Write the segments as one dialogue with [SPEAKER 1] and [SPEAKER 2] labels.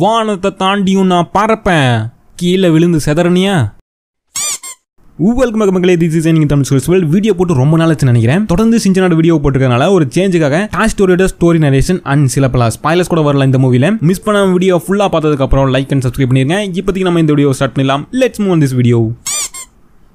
[SPEAKER 1] வானத்தை தாண்டியும் நான் பறப்பேன் கீழே விழுந்து செதறனியா வெல்கம் மக்களே திஸ் இஸ் நீங்கள் தமிழ் சொல்லுவல் வீடியோ போட்டு ரொம்ப நாளாச்சு நினைக்கிறேன் தொடர்ந்து சிஞ்சனோட வீடியோ போட்டிருக்கனால ஒரு சேஞ்சுக்காக டாய் ஸ்டோரியோட ஸ்டோரி நரேஷன் அண்ட் சில பல ஸ்பாய்லர்ஸ் கூட வரல இந்த மூவியில் மிஸ் பண்ண வீடியோ ஃபுல்லாக பார்த்ததுக்கப்புறம் லைக் அண்ட் சப்ஸ்கிரைப் பண்ணிருங்க இப்போதைக்கு நம்ம இந்த வீடியோ ஸ்டார்ட் பண்ணலாம் லெட்ஸ் மூவ் திஸ் வீடியோ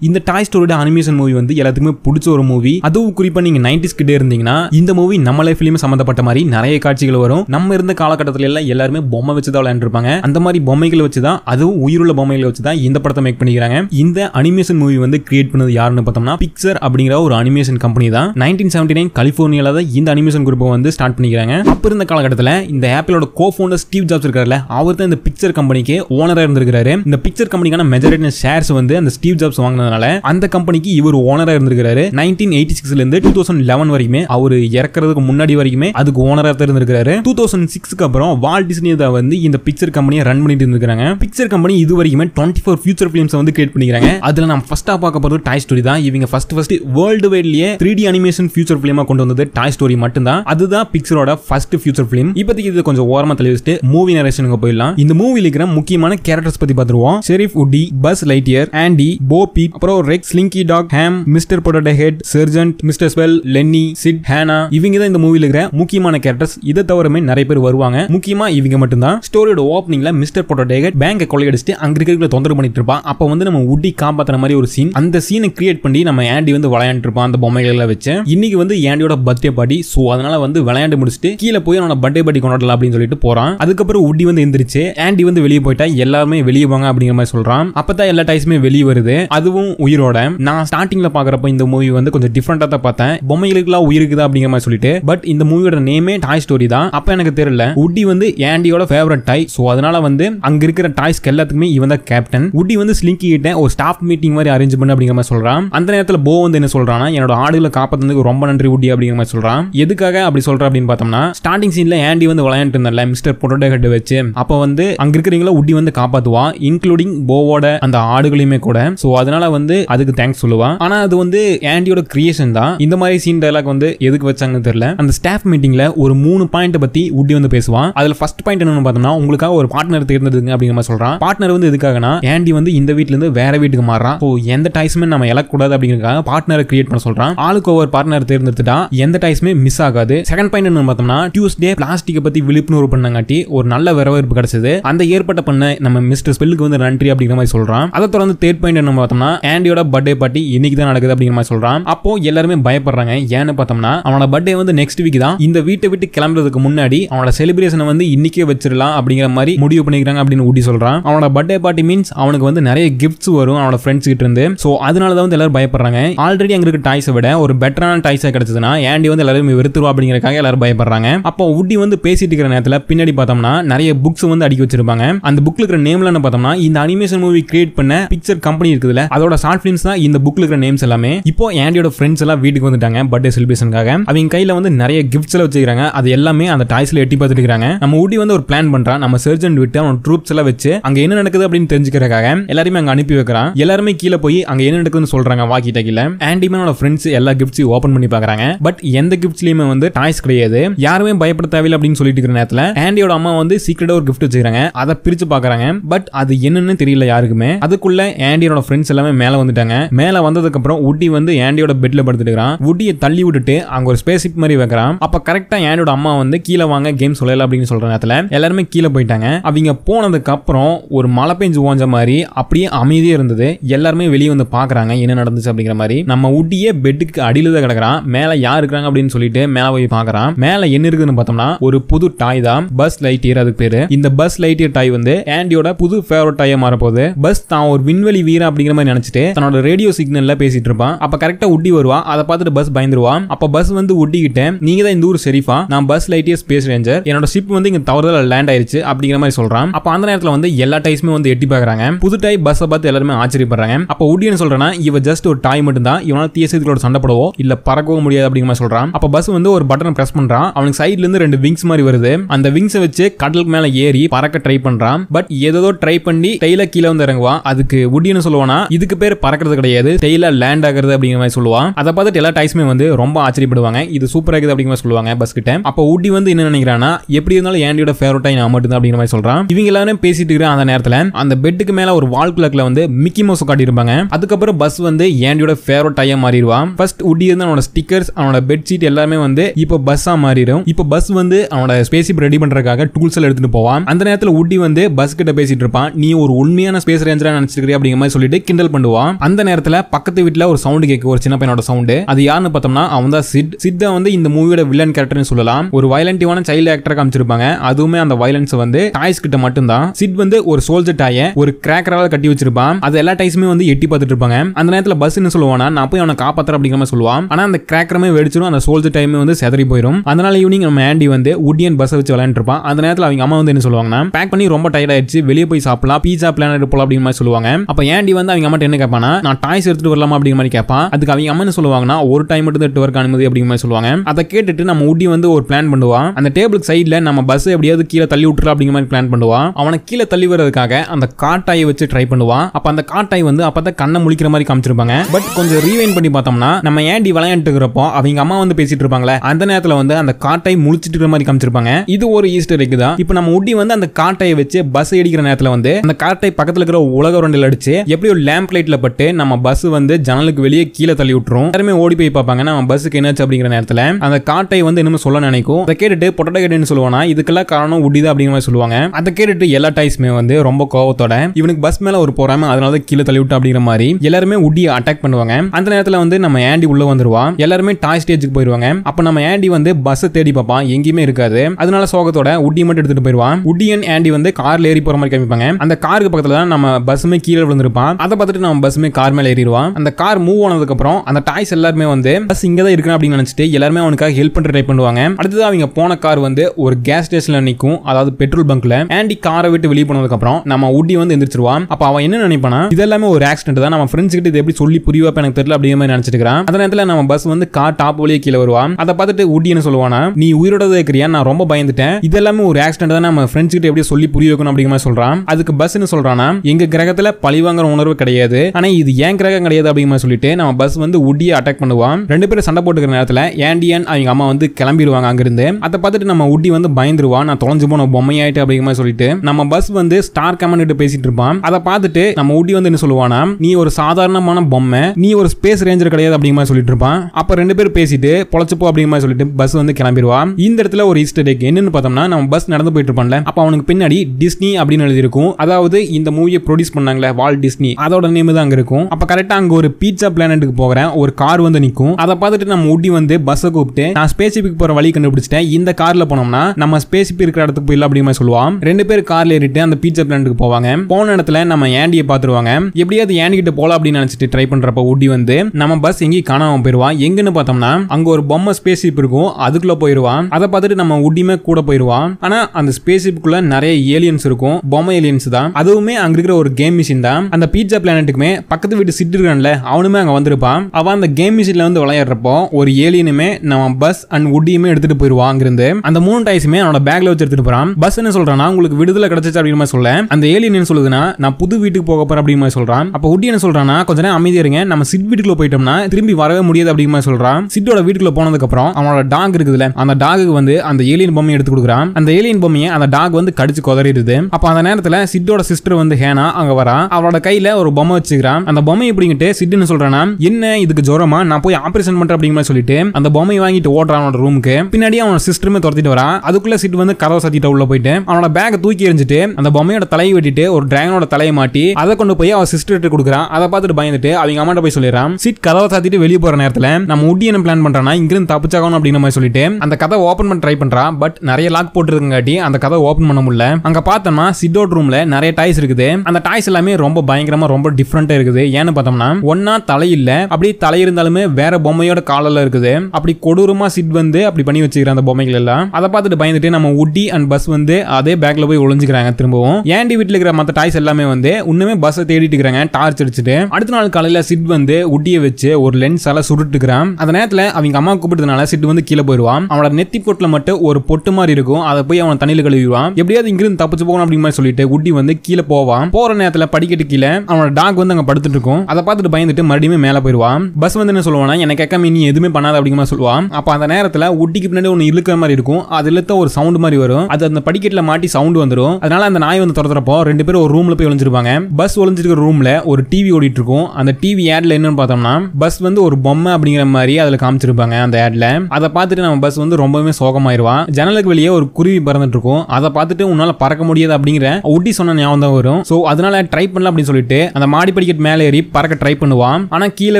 [SPEAKER 1] இந்த டாய் ஸ்டோரியோட அனிமேஷன் மூவி வந்து எல்லாத்துக்குமே பிடிச்ச ஒரு மூவி அதுவும் குறிப்பாக நீங்கள் நைன்டிஸ் கிட்டே இருந்தீங்கன்னா இந்த மூவி நம்ம லைஃப்லையுமே சம்மந்தப்பட்ட மாதிரி நிறைய காட்சிகள் வரும் நம்ம இருந்த காலகட்டத்தில் எல்லாம் எல்லாருமே பொம்மை வச்சு தான் விளையாண்டுருப்பாங்க அந்த மாதிரி பொம்மைகளை வச்சு தான் அதுவும் உயிருள்ள பொம்மைகளை வச்சு தான் இந்த படத்தை மேக் பண்ணிக்கிறாங்க இந்த அனிமேஷன் மூவி வந்து கிரியேட் பண்ணது யாருன்னு பார்த்தோம்னா பிக்சர் அப்படிங்கிற ஒரு அனிமேஷன் கம்பெனி தான் நைன்டீன் செவன்டி நைன் கலிஃபோர்னியாவில் தான் இந்த அனிமேஷன் குரூப்பை வந்து ஸ்டார்ட் பண்ணிக்கிறாங்க அப்ப இருந்த காலகட்டத்தில் இந்த ஆப்பிளோட கோ ஃபோனர் ஸ்டீவ் ஜாப்ஸ் இருக்கார்ல அவர் தான் இந்த பிக்சர் கம்பெனிக்கு ஓனராக இருந்திருக்காரு இந்த பிக்சர் கம்பெனிக்கான மெஜாரிட்டி ஷேர்ஸ் வந்து அந்த ஸ்டீவ் ஜாப்ஸ் வாங்கினாங்க இருந்ததுனால அந்த கம்பெனிக்கு இவர் ஓனரா இருந்திருக்காரு நைன்டீன் எயிட்டி சிக்ஸ்ல இருந்து டூ தௌசண்ட் லெவன் வரைக்குமே அவர் இறக்குறதுக்கு முன்னாடி வரைக்குமே அதுக்கு ஓனரா இருந்திருக்காரு டூ தௌசண்ட் சிக்ஸ்க்கு அப்புறம் வால் டிஸ்னி வந்து இந்த பிக்சர் கம்பெனியை ரன் பண்ணிட்டு இருந்திருக்காங்க பிக்சர் கம்பெனி இது வரைக்குமே டுவெண்ட்டி ஃபோர் ஃபியூச்சர் ஃபிலிம்ஸ் வந்து கிரியேட் பண்ணிக்கிறாங்க அதுல நம்ம ஃபர்ஸ்டா பார்க்க போறது டாய் ஸ்டோரி தான் இவங்க ஃபர்ஸ்ட் ஃபர்ஸ்ட் வேர்ல்டு வைட்லயே த்ரீ டி அனிமேஷன் ஃபியூச்சர் ஃபிலிமா கொண்டு வந்தது டாய் ஸ்டோரி மட்டும்தான் அதுதான் பிக்சரோட ஃபர்ஸ்ட் ஃபியூச்சர் ஃபிலிம் இப்போதைக்கு இது கொஞ்சம் ஓரமா தள்ளி வச்சுட்டு மூவி நரேஷனுக்கு போயிடலாம் இந்த மூவில இருக்கிற முக்கியமான கேரக்டர்ஸ் பத்தி பார்த்துருவோம் sheriff Woody Buzz Lightyear Andy Bo Peep அப்புறம் Rex Slinky dog Hamm mister பொட்டோட head sergeant mister spell Lenny Sid Hannah இவங்க தான் இந்த மூவியில் இருக்கிற முக்கியமான கேரக்டர்ஸ் இதை தவிரமே நிறைய பேர் வருவாங்க முக்கியமா இவங்க மட்டும்தான் ஸ்டோரியோட ஓப்பனிங்ல மிஸ்டர் பொட்டோடேகட் பேங்கை கொள்ளையடிச்சுட்டு அங்கே இருக்கிற தொந்தரவு பண்ணிட்டு இருப்பான் அப்போ வந்து நம்ம உட்டி காப்பாத்துற மாதிரி ஒரு சீன் அந்த சீனை கிரியேட் பண்ணி நம்ம ஆண்டி வந்து விளையாண்டு இருப்பான் அந்த பொம்மைகளை வச்சு இன்னைக்கு வந்து ஆண்டியோட பர்த்டே பார்ட்டி ஸோ அதனால வந்து விளையாண்டு முடிச்சுட்டு கீழே போய் அவனோட பர்த்டே பார்ட்டி கொண்டாடலாம் அப்படின்னு சொல்லிட்டு போறான் அதுக்கப்புறம் உட்டி வந்து எந்திரிச்சு ஆண்டி வந்து வெளியே போயிட்டா எல்லாருமே வெளியே வாங்க அப்படிங்கிற மாதிரி சொல்றான் அப்பதான் எல்லா டைஸுமே வெளியே வருது அதுவும் இன்னும் உயிரோட நான் ஸ்டார்டிங்ல பாக்குறப்ப இந்த மூவி வந்து கொஞ்சம் டிஃப்ரெண்டா தான் பார்த்தேன் பொம்மைகளுக்குலாம் உயிருக்குதா அப்படிங்கிற மாதிரி சொல்லிட்டு பட் இந்த மூவியோட நேமே டாய் ஸ்டோரி தான் அப்ப எனக்கு தெரியல உட்டி வந்து ஏண்டியோட ஃபேவரட் டாய் ஸோ அதனால வந்து அங்க இருக்கிற டாய்ஸ் எல்லாத்துக்குமே இவன் தான் கேப்டன் உட்டி வந்து ஸ்லிங்கி கிட்ட ஒரு ஸ்டாஃப் மீட்டிங் மாதிரி அரேஞ்ச் பண்ணு அப்படிங்கிற மாதிரி சொல்றான் அந்த நேரத்தில் போ வந்து என்ன சொல்றானா என்னோட ஆடுகளை காப்பாத்துறதுக்கு ரொம்ப நன்றி உட்டி அப்படிங்கிற மாதிரி சொல்றான் எதுக்காக அப்படி சொல்ற அப்படின்னு பார்த்தோம்னா ஸ்டார்டிங் சீன்ல ஆண்டி வந்து விளையாண்டு இருந்தால மிஸ்டர் பொட்டோட்டோ கட்டு வச்சு அப்போ வந்து அங்க இருக்கிறவங்கள உட்டி வந்து காப்பாத்துவா இன்க்ளூடிங் போவோட அந்த ஆடுகளையுமே கூட ஸோ அதனால வந்து அதுக்கு தேங்க்ஸ் சொல்லுவான் ஆனா அது வந்து ஆண்டியோட கிரியேஷன் தான் இந்த மாதிரி சீன் டைலாக் வந்து எதுக்கு வச்சாங்கன்னு தெரியல அந்த ஸ்டாஃப் மீட்டிங்ல ஒரு மூணு பாயிண்ட் பத்தி உட்டி வந்து பேசுவான் அதுல ஃபர்ஸ்ட் பாயிண்ட் என்னன்னு பார்த்தோம்னா உங்களுக்காக ஒரு பார்ட்னர் தேர்ந்தெடுங்க அப்படிங்கிற மாதிரி சொல்றான் பார்ட்னர் வந்து எதுக்காகனா ஆண்டி வந்து இந்த வீட்ல இருந்து வேற வீட்டுக்கு மாறான் ஸோ எந்த டைஸ்மே நம்ம கூடாது அப்படிங்கிறக்காக பார்ட்னரை கிரியேட் பண்ண சொல்றான் ஆளுக்கு ஒரு பார்ட்னர் தேர்ந்தெடுத்துட்டா எந்த டைஸ்மே மிஸ் ஆகாது செகண்ட் பாயிண்ட் என்னன்னு பார்த்தோம்னா டியூஸ்டே பிளாஸ்டிக்கை பத்தி விழிப்புணர்வு பண்ணங்காட்டி ஒரு நல்ல வரவேற்பு கிடைச்சது அந்த ஏற்பட்ட பண்ண நம்ம மிஸ்டர் ஸ்பெல்லுக்கு வந்து நன்றி அப்படிங்கிற மாதிரி சொல்றான் அதை தொடர்ந்து தேர்ட் பாயிண்ட் என்ன பார்த்தோம்னா ஆண்டியோட பர்த்டே பார்ட்டி இன்னைக்கு தான் நடக்குது அப்படிங்கிற மாதிரி சொல்றான் அப்போ எல்லாருமே பயப்படுறாங்க ஏன்னு பார்த்தோம்னா அவனோட பர்த்டே வந்து நெக்ஸ்ட் வீக் தான் இந்த வீட்டை விட்டு கிளம்புறதுக்கு முன்னாடி அவனோட செலிப்ரேஷனை வந்து இன்னைக்கே வச்சிடலாம் அப்படிங்கிற மாதிரி முடிவு பண்ணிக்கிறாங்க அப்படின்னு ஊட்டி சொல்றான் அவனோட பர்த்டே பார்ட்டி மீன்ஸ் அவனுக்கு வந்து நிறைய கிஃப்ட்ஸ் வரும் அவனோட ஃப்ரெண்ட்ஸ் கிட்ட இருந்து ஸோ அதனால தான் வந்து எல்லாரும் பயப்படுறாங்க ஆல்ரெடி அங்க இருக்க டாய்ஸை விட ஒரு பெட்டரான டாய்ஸா கிடைச்சதுன்னா ஆண்டி வந்து எல்லாரும் வெறுத்துருவா அப்படிங்கிறக்காக எல்லாரும் பயப்படுறாங்க அப்போ உட்டி வந்து பேசிட்டு இருக்கிற நேரத்தில் பின்னாடி பார்த்தோம்னா நிறைய புக்ஸ் வந்து அடிக்க வச்சிருப்பாங்க அந்த புக்ல இருக்கிற நேம்ல பார்த்தோம்னா இந்த அனிமேஷன் மூவி கிரியேட் பண்ண பிக்சர் கம்பெனி இருக்குதுல அதோட அவரோட ஷார்ட் ஃபிலிம்ஸ் தான் இந்த புக்ல இருக்கிற நேம்ஸ் எல்லாமே இப்போ ஆண்டியோட ஃப்ரெண்ட்ஸ் எல்லாம் வீட்டுக்கு வந்துட்டாங்க பர்த்டே செலிப்ரேஷனுக்காக அவங்க கையில் வந்து நிறைய கிஃப்ட்ஸ் எல்லாம் வச்சுக்கிறாங்க அது எல்லாமே அந்த டாய்ஸ்ல எட்டி பார்த்துட்டு இருக்காங்க நம்ம ஊட்டி வந்து ஒரு பிளான் பண்றான் நம்ம சர்ஜன் விட்டு அவன் ட்ரூப்ஸ் எல்லாம் வச்சு அங்க என்ன நடக்குது அப்படின்னு தெரிஞ்சுக்கிறக்காக எல்லாருமே அங்க அனுப்பி வைக்கிறான் எல்லாருமே கீழே போய் அங்க என்ன நடக்குதுன்னு சொல்றாங்க வாக்கி டக்கில ஆண்டிமேனோட ஃப்ரெண்ட்ஸ் எல்லா கிஃப்ட்ஸையும் ஓப்பன் பண்ணி பாக்குறாங்க பட் எந்த கிஃப்ட்ஸ்லயுமே வந்து டாய்ஸ் கிடையாது யாருமே பயப்பட தேவையில்லை அப்படின்னு சொல்லிட்டு இருக்கிற நேரத்துல ஆண்டியோட அம்மா வந்து சீக்கிரட்டா ஒரு கிஃப்ட் வச்சுக்கிறாங்க அதை பிரிச்சு பாக்குறாங்க பட் அது என்னன்னு தெரியல யாருக்குமே அதுக்குள்ள ஆண்டியோட ஃப்ரெண்ட்ஸ் எல்லாமே மேலே வந்துட்டாங்க மேலே வந்ததுக்கப்புறம் உட்டி வந்து ஆண்டியோட பெட்டில் படுத்துட்டுறான் உட்டியை தள்ளி விட்டுட்டு அங்க ஒரு ஷிப் மாதிரி வைக்கிறான் அப்போ கரெக்டாக ஆண்டியோட அம்மா வந்து கீழே வாங்க கேம் சொல்லல அப்படின்னு சொல்கிற நேரத்தில் எல்லாருமே கீழே போயிட்டாங்க அவங்க போனதுக்கப்புறம் ஒரு மழை பெஞ்சு ஓஞ்ச மாதிரி அப்படியே அமைதியே இருந்தது எல்லாருமே வெளியே வந்து பார்க்கறாங்க என்ன நடந்துச்சு அப்படிங்கிற மாதிரி நம்ம உட்டியே பெட்டுக்கு அடியில் தான் கிடக்குறான் மேலே யார் இருக்கிறாங்க அப்படின்னு சொல்லிட்டு மேலே போய் பார்க்கறான் மேலே என்ன இருக்குன்னு பார்த்தோம்னா ஒரு புது டாய் தான் பஸ் லைட் ஏர் அதுக்கு பேரு இந்த பஸ் லைட் டாய் வந்து ஆண்டியோட புது ஃபேவரட் மாற மாறப்போகுது பஸ் தான் ஒரு விண்வெளி வீரன் அப்படிங்கிற மாதிரி நினச்சிட்டு வச்சுட்டு தன்னோட ரேடியோ சிக்னல்ல பேசிட்டு இருப்பான் அப்ப கரெக்டா உட்டி வருவா அதை பார்த்துட்டு பஸ் பயந்துருவான் அப்ப பஸ் வந்து ஒட்டிக்கிட்ட நீங்க தான் இந்த ஊர் ஷெரீஃபா நான் பஸ் லைட்டியர் ஸ்பேஸ் ரேஞ்சர் என்னோட ஷிப் வந்து இங்க தவறுதல லேண்ட் ஆயிருச்சு அப்படிங்கிற மாதிரி சொல்றான் அப்ப அந்த நேரத்துல வந்து எல்லா டைஸ்மே வந்து எட்டி பாக்குறாங்க புது டாய் பஸ்ஸை பார்த்து எல்லாருமே ஆச்சரியப்படுறாங்க அப்ப உட்டின்னு சொல்றேன்னா இவ ஜஸ்ட் ஒரு டாய் மட்டும் தான் இவனால சண்டை போடவோ இல்ல பறக்கவோ முடியாது அப்படிங்கிற மாதிரி சொல்றான் அப்ப பஸ் வந்து ஒரு பட்டனை பிரஸ் பண்றான் அவனுக்கு சைட்ல இருந்து ரெண்டு விங்ஸ் மாதிரி வருது அந்த விங்ஸை வச்சு கடலுக்கு மேல ஏறி பறக்க ட்ரை பண்றான் பட் ஏதோ ட்ரை பண்ணி டைல கீழே வந்து இறங்குவான் அதுக்கு உட்டின்னு சொல்லுவானா இதுக்கு பேர் பறக்கிறது கிடையாது டெய்ல லேண்ட் ஆகிறது அப்படிங்கிற மாதிரி சொல்லுவான் அதை பார்த்துட்டு எல்லா டைஸ்மே வந்து ரொம்ப ஆச்சரியப்படுவாங்க இது சூப்பர் ஆகுது அப்படிங்கிற மாதிரி சொல்லுவாங்க பஸ் கிட்ட அப்போ ஊட்டி வந்து என்ன நினைக்கிறான்னா எப்படி இருந்தாலும் ஏண்டியோட ஃபேவரட்டாக நான் மட்டும் தான் அப்படிங்கிற மாதிரி சொல்றான் இவங்க எல்லாரும் பேசிட்டு இருக்கிற அந்த நேரத்தில் அந்த பெட்டுக்கு மேல ஒரு வால் கிளாக்ல வந்து மிக்கி மோஸ் காட்டியிருப்பாங்க அதுக்கப்புறம் பஸ் வந்து ஏண்டியோட ஃபேவரட் ஆயா மாறிடுவான் ஃபர்ஸ்ட் ஊட்டி இருந்து அவனோட ஸ்டிக்கர்ஸ் அவனோட பெட்ஷீட் எல்லாமே வந்து இப்போ பஸ்ஸா மாறிடும் இப்போ பஸ் வந்து அவனோட ஸ்பேஸிப் ரெடி பண்றதுக்காக டூல்ஸ் எல்லாம் எடுத்துட்டு போவான் அந்த நேரத்தில் ஊட்டி வந்து பஸ் கிட்ட பேசிட்டு இருப்பான் நீ ஒரு உண்மையான ஸ்பேஸ் ரேஞ்சரா நினைச்சிருக்கிற அப்படிங்கிற மாதிரி சொல்லிட்டு கிண்டல் பண்ண பண்ணுவான் அந்த நேரத்துல பக்கத்து வீட்டுல ஒரு சவுண்ட் கேட்கும் ஒரு சின்ன பையனோட சவுண்டு அது யாருன்னு பார்த்தோம்னா அவன் தான் சிட் சித்தை வந்து இந்த மூவியோட வில்லன் கேரக்டர்னு சொல்லலாம் ஒரு வயலண்டிவான சைல்டு ஆக்டர் காமிச்சிருப்பாங்க அதுவுமே அந்த வயலன்ஸ் வந்து டாய்ஸ் கிட்ட மட்டும்தான் சிட் வந்து ஒரு சோல்ஜர் டாயை ஒரு கிராக்கரால் கட்டி வச்சிருப்பான் அது எல்லா டைஸுமே வந்து எட்டி பார்த்துட்டு இருப்பாங்க அந்த நேரத்தில் பஸ் என்ன சொல்லுவானா நான் போய் அவனை காப்பாத்துற அப்படிங்கிற மாதிரி சொல்லுவான் ஆனா அந்த கிராக்கரமே வெடிச்சிடும் அந்த சோல்ஜர் டைமே வந்து செதறி போயிடும் அதனால ஈவினிங் நம்ம ஆண்டி வந்து உட்டியன் பஸ்ஸை வச்சு விளையாண்டுருப்பான் அந்த நேரத்தில் அவங்க அம்மா வந்து என்ன சொல்லுவாங்கன்னா பேக் பண்ணி ரொம்ப டயர்ட் ஆயிடுச்சு வெளியே போய் சாப்பிடலாம் பீஸா பிளான் போல அப்படிங்கிற மாதிரி சொல்லுவாங்க அப்போ ஆண்டி வந்து அவங்க அம்மா என்ன என்ன கேட்பானா நான் டாய்ஸ் எடுத்துட்டு வரலாமா அப்படிங்கிற மாதிரி கேட்பான் அதுக்கு அவங்க அம்மா சொல்லுவாங்கன்னா ஒரு டைம் மட்டும் தான் எடுத்து அனுமதி அப்படிங்கிற மாதிரி சொல்லுவாங்க அதை கேட்டுட்டு நம்ம உடி வந்து ஒரு பிளான் பண்ணுவான் அந்த டேபிளுக்கு சைடில் நம்ம பஸ் எப்படியாவது கீழே தள்ளி விட்டுறலாம் அப்படிங்கிற மாதிரி பிளான் பண்ணுவான் அவனை கீழே தள்ளி வர்றதுக்காக அந்த காட்டாயை வச்சு ட்ரை பண்ணுவான் அப்போ அந்த காட்டாய் வந்து அப்போ தான் கண்ணை முழிக்கிற மாதிரி காமிச்சிருப்பாங்க பட் கொஞ்சம் ரீவைன் பண்ணி பார்த்தோம்னா நம்ம ஏண்டி விளையாண்டுட்டு இருக்கிறப்போ அவங்க அம்மா வந்து பேசிட்டு இருப்பாங்களே அந்த நேரத்தில் வந்து அந்த காட்டை முழிச்சிட்டு இருக்கிற மாதிரி காமிச்சிருப்பாங்க இது ஒரு ஈஸ்டர் எக் தான் இப்போ நம்ம உடி வந்து அந்த காட்டையை வச்சு பஸ் அடிக்கிற நேரத்தில் வந்து அந்த காட்டை பக்கத்தில் இருக்கிற உலக ரெண்டில் அடிச்சு எப்படி ஒரு லேம்ப் லைட்டில் பட்டு நம்ம பஸ் வந்து ஜன்னலுக்கு வெளியே கீழே தள்ளி விட்டுரும் எல்லாருமே ஓடி போய் பார்ப்பாங்க நம்ம பஸ்ஸுக்கு என்னாச்சு அப்படிங்கிற நேரத்தில் அந்த காட்டை வந்து இன்னும் சொல்ல நினைக்கும் அதை கேட்டுட்டு பொட்டடை கேட்டுன்னு சொல்லுவானா இதுக்கெல்லாம் காரணம் உடிதா அப்படிங்கிற மாதிரி சொல்லுவாங்க அதை கேட்டுட்டு எல்லா டைஸ்மே வந்து ரொம்ப கோவத்தோட இவனுக்கு பஸ் மேல ஒரு போறாம அதனால கீழே தள்ளி விட்டு அப்படிங்கிற மாதிரி எல்லாருமே உடியை அட்டாக் பண்ணுவாங்க அந்த நேரத்தில் வந்து நம்ம ஆண்டி உள்ள வந்துருவா எல்லாருமே டாய் ஸ்டேஜுக்கு போயிருவாங்க அப்போ நம்ம ஆண்டி வந்து பஸ்ஸை தேடி பார்ப்பான் எங்கேயுமே இருக்காது அதனால சோகத்தோட உட்டி மட்டும் எடுத்துட்டு போயிருவான் உட்டி அண்ட் ஆண்டி வந்து கார்ல ஏறி போற மாதிரி காமிப்பாங்க அந்த காருக்கு பக்கத்துல தான் நம்ம பஸ்ஸுமே கீழே விழுந்திருப்பான் அதை பார்த்துட்டு நம்ம அவன் பஸ் கார் மேலே ஏறிடுவான் அந்த கார் மூவ் ஆனதுக்கப்புறம் அந்த டாய்ஸ் எல்லாருமே வந்து பஸ் இங்கே தான் இருக்கணும் அப்படின்னு நினச்சிட்டு எல்லாருமே அவனுக்காக ஹெல்ப் பண்ணுற ட்ரை பண்ணுவாங்க அடுத்தது அவங்க போன கார் வந்து ஒரு கேஸ் ஸ்டேஷனில் நிற்கும் அதாவது பெட்ரோல் பங்க்ல ஆண்டி காரை விட்டு வெளியே போனதுக்கப்புறம் நம்ம உட்டி வந்து எந்திரிச்சிருவான் அப்போ அவன் என்ன நினைப்பானா இதெல்லாமே ஒரு ஆக்சிடென்ட் தான் நம்ம ஃப்ரெண்ட்ஸ் கிட்ட இது எப்படி சொல்லி புரியவாப்ப எனக்கு தெரியல அப்படிங்கிற மாதிரி நினச்சிட்டு இருக்கிறான் அந்த நேரத்தில் நம்ம பஸ் வந்து கார் டாப் வழியே கீழே வருவான் அதை பார்த்துட்டு உட்டி என்ன சொல்லுவானா நீ உயிரோட இருக்கிறியா நான் ரொம்ப பயந்துட்டேன் இதெல்லாமே ஒரு ஆக்சிடென்ட் தான் நம்ம ஃப்ரெண்ட்ஸ் கிட்ட எப்படி சொல்லி புரிய வைக்கணும் அப்படிங்கிற மாதிரி சொல்றான் அதுக்கு பஸ் என்ன சொல்றானா எங்க கிரகத்துல பழிவாங்கிற உணர்வு கிடையாது சொல்லுவாரு ஆனா இது ஏன் கிரகம் கிடையாது அப்படிங்கிற மாதிரி சொல்லிட்டு நம்ம பஸ் வந்து உட்டியை அட்டாக் பண்ணுவான் ரெண்டு பேரும் சண்டை போட்டுக்கிற நேரத்தில் ஏண்டியன் அவங்க அம்மா வந்து கிளம்பிடுவாங்க அங்கிருந்து அதை பார்த்துட்டு நம்ம உட்டி வந்து பயந்துருவான் நான் தொலைஞ்சு போன பொம்மையாயிட்டு அப்படிங்கிற மாதிரி சொல்லிட்டு நம்ம பஸ் வந்து ஸ்டார் கமாண்ட் பேசிட்டு இருப்பான் அதை பார்த்துட்டு நம்ம உட்டி வந்து என்ன சொல்லுவானா நீ ஒரு சாதாரணமான பொம்மை நீ ஒரு ஸ்பேஸ் ரேஞ்சர் கிடையாது அப்படிங்கிற மாதிரி சொல்லிட்டு இருப்பான் அப்ப ரெண்டு பேரும் பேசிட்டு பொழைச்சுப்போ அப்படிங்கிற மாதிரி சொல்லிட்டு பஸ் வந்து கிளம்பிடுவான் இந்த இடத்துல ஒரு ஈஸ்டர் டேக் என்னன்னு பார்த்தோம்னா நம்ம பஸ் நடந்து போயிட்டு இருப்பான்ல அப்ப அவனுக்கு பின்னாடி டிஸ்னி அப்படின்னு எழுதியிருக்கும் அதாவது இந்த மூவியை ப்ரொடியூஸ் பண்ணாங்களே வால் டிஸ்னி அதோட நேம் தான் அங்கே இருக்கும் அப்போ கரெக்டாக அங்கே ஒரு பீட்சா பிளானட்டுக்கு போகிறேன் ஒரு கார் வந்து நிற்கும் அதை பார்த்துட்டு நம்ம ஓடி வந்து பஸ்ஸை கூப்பிட்டு நான் ஸ்பேசிபிக் போகிற வழி கண்டுபிடிச்சிட்டேன் இந்த காரில் போனோம்னா நம்ம ஸ்பேசிபிக் இருக்கிற இடத்துக்கு போயிடலாம் அப்படிமா சொல்லுவான் ரெண்டு பேர் காரில் ஏறிட்டு அந்த பீட்சா பிளானட்டுக்கு போவாங்க போன இடத்துல நம்ம ஏண்டியை பார்த்துருவாங்க எப்படியாவது ஏண்டி கிட்ட போகலாம் அப்படின்னு நினச்சிட்டு ட்ரை பண்ணுறப்ப ஓடி வந்து நம்ம பஸ் எங்கேயும் காணாமல் போயிடுவான் எங்கன்னு பார்த்தோம்னா அங்கே ஒரு பொம்மை ஸ்பேஸ்ஷிப் இருக்கும் அதுக்குள்ளே போயிடுவான் அதை பார்த்துட்டு நம்ம உடிமே கூட போயிடுவான் ஆனால் அந்த ஸ்பேஸ்ஷிப்புக்குள்ளே நிறைய ஏலியன்ஸ் இருக்கும் பொம்மை ஏலியன்ஸ் தான் அதுவுமே அங்கே இருக்கிற ஒரு கேம் மிஷின் தான் அந்த பீட்சா பிளானட்டுக்கு இருக்குமே பக்கத்து வீட்டு சிட்டு இருக்கான்ல அவனுமே அங்கே வந்திருப்பான் அவன் அந்த கேம் மிஷினில் வந்து விளையாடுறப்போ ஒரு ஏலியனுமே நம்ம பஸ் அண்ட் உட்டியுமே எடுத்துட்டு போயிடுவான் அங்கிருந்து அந்த மூணு டைஸுமே அவனோட பேக்கில் வச்சு எடுத்துகிட்டு போகிறான் பஸ் என்ன சொல்றான் உங்களுக்கு விடுதலை கிடச்சிச்சு அப்படிங்கிற சொல்ல அந்த ஏலியன் சொல்லுதுன்னா நான் புது வீட்டுக்கு போக போறேன் அப்படிங்கிற சொல்றான் அப்போ உட்டி என்ன சொல்கிறான்னா கொஞ்ச நேரம் அமைதியா இருங்க நம்ம சிட் வீட்டுக்குள்ள போயிட்டோம்னா திரும்பி வரவே முடியாது அப்படிங்கிற மாதிரி சொல்கிறான் சிட்டோட போனதுக்கு போனதுக்கப்புறம் அவனோட டாக் இருக்குதுல்ல அந்த டாகுக்கு வந்து அந்த ஏலியன் பொம்மையை எடுத்து கொடுக்குறான் அந்த ஏலியன் பொம்மையை அந்த டாக் வந்து கடிச்சு குதறிடுது அப்போ அந்த நேரத்தில் சிட்டோட சிஸ்டர் வந்து ஹேனா அங்கே வரா அவளோட கையில் ஒரு பொம்மை வச்சு வச்சுக்கிறான் அந்த பொம்மையை பிடிங்கிட்டு சிட்டுன்னு சொல்றானா என்ன இதுக்கு ஜுரமா நான் போய் ஆபரேஷன் பண்றேன் அப்படிங்கிற மாதிரி சொல்லிட்டு அந்த பொம்மையை வாங்கிட்டு ஓடுறான் அவனோட ரூமுக்கு பின்னாடி அவனோட சிஸ்டருமே துரத்திட்டு வரான் அதுக்குள்ள சிட்டு வந்து கதவை சாத்திட்டு உள்ள போயிட்டு அவனோட பேக்கை தூக்கி எறிஞ்சிட்டு அந்த பொம்மையோட தலையை வெட்டிட்டு ஒரு டிராகனோட தலையை மாட்டி அதை கொண்டு போய் அவன் சிஸ்டர் கொடுக்குறான் அதை பார்த்துட்டு பயந்துட்டு அவங்க அம்மாட்ட போய் சொல்லிடுறான் சிட் கதவை சாத்திட்டு வெளியே போற நேரத்தில் நம்ம உட்டி என்ன பிளான் பண்றானா இங்கிருந்து தப்பிச்சாகணும் அப்படிங்கிற மாதிரி சொல்லிட்டு அந்த கதை ஓப்பன் பண்ண ட்ரை பண்றான் பட் நிறைய லாக் போட்டுருக்கங்காட்டி அந்த கதை ஓப்பன் பண்ண முடியல அங்க பார்த்தோம்னா சிட்டோட் ரூம்ல நிறைய டாய்ஸ் இருக்குது அந்த டாய்ஸ் எல்லாமே ரொம்ப பயங்கரமா ரொம்ப டிஃப்ரெண்ட் டிஃப்ரெண்ட்டாக இருக்குது ஏன்னு பார்த்தோம்னா ஒன்னா தலை இல்லை அப்படி தலை இருந்தாலுமே வேற பொம்மையோட காலில் இருக்குது அப்படி கொடூரமாக சிட் வந்து அப்படி பண்ணி வச்சுக்கிற அந்த பொம்மைகள் எல்லாம் அதை பார்த்துட்டு பயந்துட்டு நம்ம உட்டி அண்ட் பஸ் வந்து அதே பேக்கில் போய் ஒளிஞ்சுக்கிறாங்க திரும்பவும் ஏண்டி வீட்டில் இருக்கிற மற்ற டாய்ஸ் எல்லாமே வந்து இன்னுமே பஸ்ஸை தேடிட்டு இருக்கிறாங்க டார்ச் அடிச்சுட்டு அடுத்த நாள் காலையில் சிட் வந்து உட்டியை வச்சு ஒரு லென்ஸால சுருட்டுக்கிறான் அந்த நேரத்தில் அவங்க அம்மா கூப்பிட்டதுனால சிட் வந்து கீழே போயிடுவான் அவனோட நெத்தி பொட்டில் மட்டும் ஒரு பொட்டு மாதிரி இருக்கும் அதை போய் அவன் தண்ணியில் கழுவிடுவான் எப்படியாவது இங்கிருந்து தப்பிச்சு போகணும் அப்படிங்கிற மாதிரி சொல்லிட்டு உட்டி வந்து கீழே போவான் போகிற நேரத்தில் படிக்கட்டு கீழே அவனோட டாக் வந்து நாங்கள் படுத்துட்டு இருக்கோம் அதை பார்த்துட்டு பயந்துட்டு மறுபடியும் மேலே போயிடுவான் பஸ் வந்து என்ன சொல்லுவானா எனக்கு கேட்காம இனி எதுவுமே பண்ணாத அப்படிங்கிற சொல்லுவான் அப்போ அந்த நேரத்தில் ஒட்டிக்கு பின்னாடி ஒன்று இழுக்கிற மாதிரி இருக்கும் அது இழுத்த ஒரு சவுண்ட் மாதிரி வரும் அது அந்த படிக்கட்டில் மாட்டி சவுண்டு வந்துடும் அதனால அந்த நாய் வந்து துரத்துறப்போ ரெண்டு பேரும் ஒரு ரூமில் போய் ஒழிஞ்சிருப்பாங்க பஸ் ஒழிஞ்சிருக்கிற ரூமில் ஒரு டிவி ஓடிட்டு இருக்கும் அந்த டிவி ஆட்ல என்னன்னு பார்த்தோம்னா பஸ் வந்து ஒரு பொம்மை அப்படிங்கிற மாதிரி அதில் காமிச்சிருப்பாங்க அந்த ஆட்ல அதை பார்த்துட்டு நம்ம பஸ் வந்து ரொம்பவே சோகமாயிருவான் ஜன்னலுக்கு வெளியே ஒரு குருவி பறந்துட்டு இருக்கும் அதை பார்த்துட்டு உன்னால் பறக்க முடியாது அப்படிங்கிற ஒட்டி சொன்ன ஞாபகம் தான் வரும் ஸோ அதனால ட்ரை பண்ணலாம் அப்படின்னு சொல்லிட்டு அந்த மாடி படிக்கட்டு மேலே ஏறி பறக்க ட்ரை பண்ணுவான் ஆனா கீழே